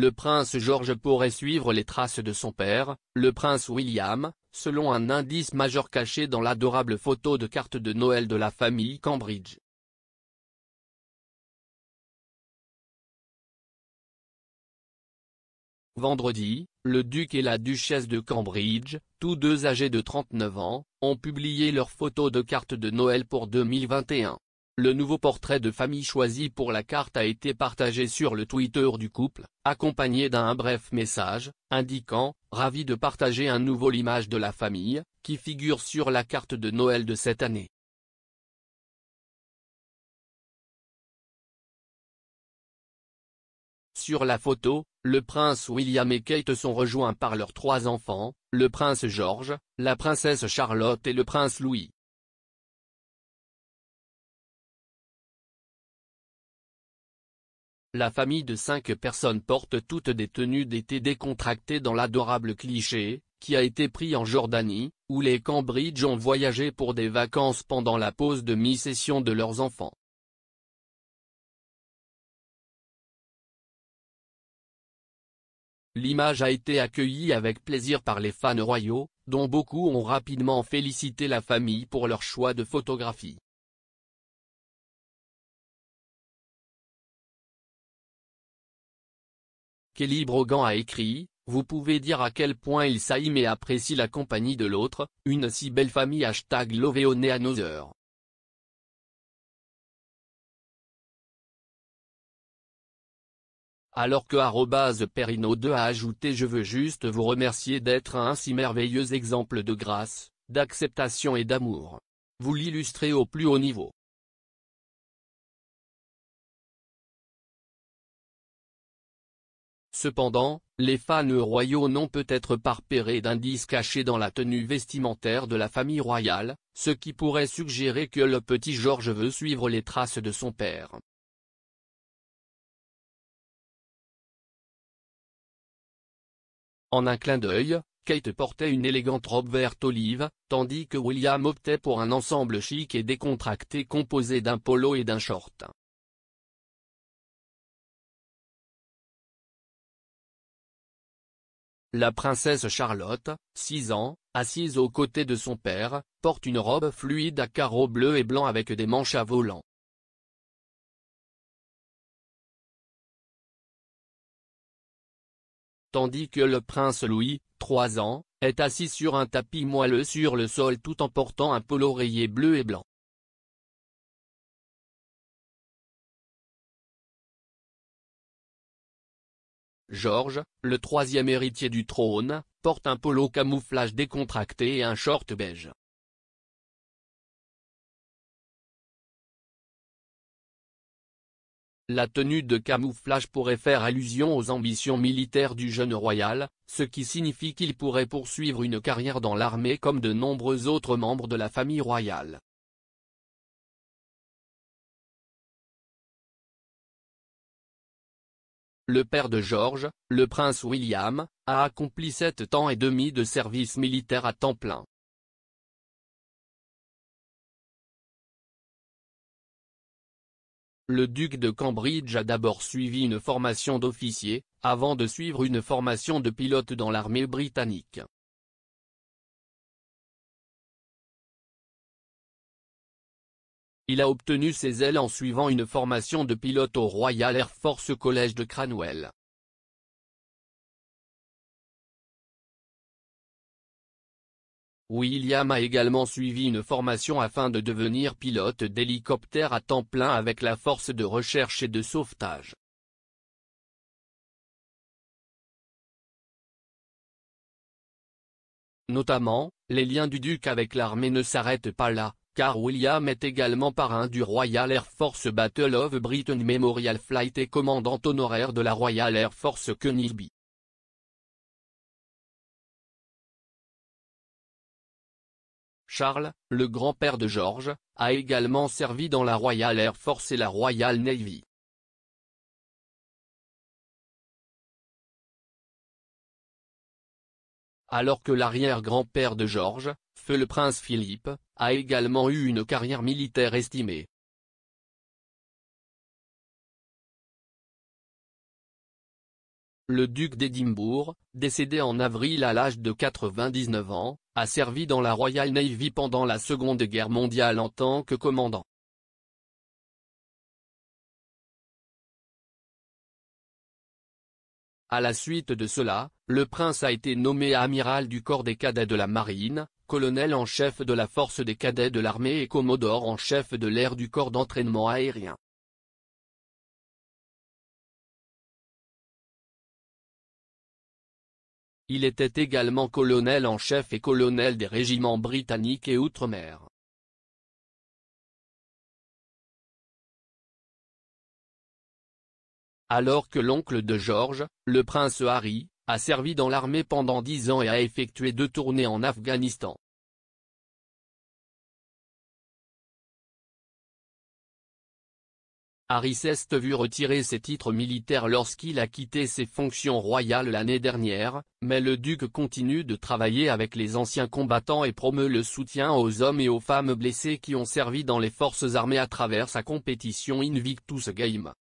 le prince George pourrait suivre les traces de son père, le prince William, selon un indice majeur caché dans l'adorable photo de carte de Noël de la famille Cambridge. Vendredi, le duc et la duchesse de Cambridge, tous deux âgés de 39 ans, ont publié leur photo de carte de Noël pour 2021. Le nouveau portrait de famille choisi pour la carte a été partagé sur le Twitter du couple, accompagné d'un bref message, indiquant « Ravi de partager un nouveau l'image de la famille, qui figure sur la carte de Noël de cette année. » Sur la photo, le prince William et Kate sont rejoints par leurs trois enfants, le prince George, la princesse Charlotte et le prince Louis. La famille de cinq personnes porte toutes des tenues d'été décontractées dans l'adorable cliché, qui a été pris en Jordanie, où les Cambridge ont voyagé pour des vacances pendant la pause de mi-session de leurs enfants. L'image a été accueillie avec plaisir par les fans royaux, dont beaucoup ont rapidement félicité la famille pour leur choix de photographie. Kelly Brogan a écrit, vous pouvez dire à quel point il s'aime et apprécie la compagnie de l'autre, une si belle famille hashtag nos heures. alors que Perino2 a ajouté Je veux juste vous remercier d'être un si merveilleux exemple de grâce, d'acceptation et d'amour. Vous l'illustrez au plus haut niveau. Cependant, les fans royaux n'ont peut-être pas repéré d'indices cachés dans la tenue vestimentaire de la famille royale, ce qui pourrait suggérer que le petit George veut suivre les traces de son père. En un clin d'œil, Kate portait une élégante robe verte olive, tandis que William optait pour un ensemble chic et décontracté composé d'un polo et d'un short. La princesse Charlotte, 6 ans, assise aux côtés de son père, porte une robe fluide à carreaux bleus et blancs avec des manches à volant. Tandis que le prince Louis, 3 ans, est assis sur un tapis moelleux sur le sol tout en portant un polo rayé bleu et blanc. Georges, le troisième héritier du trône, porte un polo camouflage décontracté et un short beige. La tenue de camouflage pourrait faire allusion aux ambitions militaires du jeune royal, ce qui signifie qu'il pourrait poursuivre une carrière dans l'armée comme de nombreux autres membres de la famille royale. le père de George, le prince William, a accompli sept ans et demi de service militaire à temps plein. Le duc de Cambridge a d'abord suivi une formation d'officier, avant de suivre une formation de pilote dans l'armée britannique. Il a obtenu ses ailes en suivant une formation de pilote au Royal Air Force College de Cranwell. William a également suivi une formation afin de devenir pilote d'hélicoptère à temps plein avec la force de recherche et de sauvetage. Notamment, les liens du duc avec l'armée ne s'arrêtent pas là, car William est également parrain du Royal Air Force Battle of Britain Memorial Flight et commandant honoraire de la Royal Air Force Königsby. Charles, le grand-père de George, a également servi dans la Royal Air Force et la Royal Navy. alors que l'arrière-grand-père de George, feu le prince Philippe, a également eu une carrière militaire estimée. Le duc d'Édimbourg, décédé en avril à l'âge de 99 ans, a servi dans la Royal Navy pendant la Seconde Guerre mondiale en tant que commandant. À la suite de cela, le prince a été nommé amiral du corps des cadets de la marine, colonel en chef de la force des cadets de l'armée et commodore en chef de l'air du corps d'entraînement aérien. Il était également colonel en chef et colonel des régiments britanniques et outre-mer. Alors que l'oncle de George, le prince Harry, a servi dans l'armée pendant dix ans et a effectué deux tournées en Afghanistan. Harris est vu retirer ses titres militaires lorsqu'il a quitté ses fonctions royales l'année dernière, mais le duc continue de travailler avec les anciens combattants et promeut le soutien aux hommes et aux femmes blessés qui ont servi dans les forces armées à travers sa compétition Invictus Game.